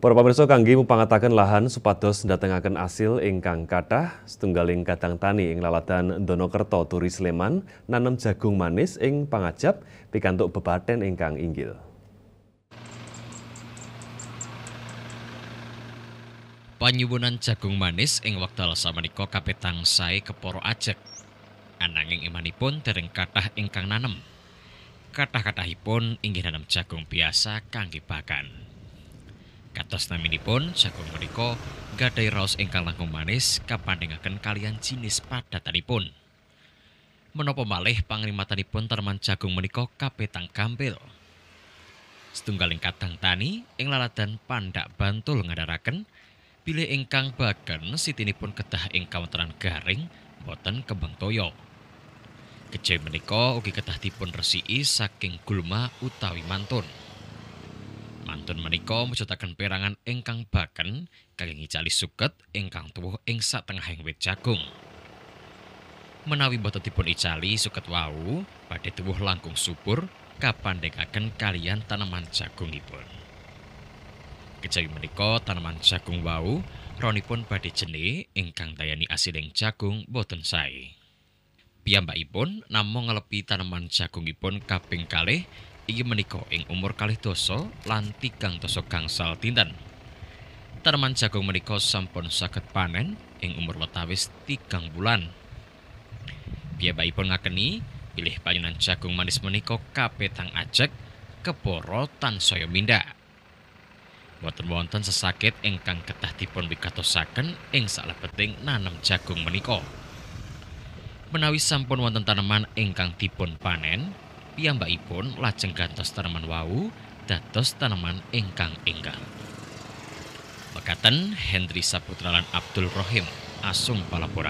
Para pemirsa kangge mupangataken lahan supados ndatengaken asil ingkang kathah setunggaling kadang tani ing lalatan Donokerto Turi Sleman nanem jagung manis ing pangajap pikantuk bebaten ingkang inggil. Panyuwunan jagung manis ing wekdal samenika kabeh tangsae keporo ajek. Ananging imanipun dereng kathah ingkang nanem. Kathah-kathahipun inggih nanem jagung biasa kangge bakan ini naminipun jagung menika gadai raos ingkang langkung manis dengarkan kalian jinis padatanipun. Menopo malih pangrimatanipun terman jagung menika kapetang gampil. Setunggaling kadang tani ing laladan pandak Bantul engkang bilih ingkang ini sitinipun kedah ing kawontenan garing boten kembang toyo. Kejai menika ugi kedah dipun resiki saking gulma utawi mantun menika mujudaken perangan ingkang baken kangge cali suket ingkang tuwuh ing satengahing wit jagung. Menawi boten dipun icali suket wau badhe tuwuh langkung subur kapandhekaken kalian tanaman jagungipun. Kejawi menika tanaman jagung wau ronipun badhe jene ingkang dayani asiling jagung boten sae. piyambakipun namung nglepi tanaman jagungipun kaping kalih Ing iya menika ing umur kalih dasa lan tigang dasa gangsal dinten. Tanaman jagung menika sampun saged panen ing umur watawis tigang bulan. Piyambakipun ngakeni pilih panenan jagung manis menika kapetang ajek keporo tansaya mindak. Boten wonten sesakit ingkang kedah dipun wigatosaken ing salebeting nanem jagung menika. Menawi sampun wonten tanaman ingkang dipun panen, piyambakipun lajeng gantos tanaman wau dados tanaman ingkang enggal. Mekaten Hendri Saputra lan Abdul Rohim asung palapora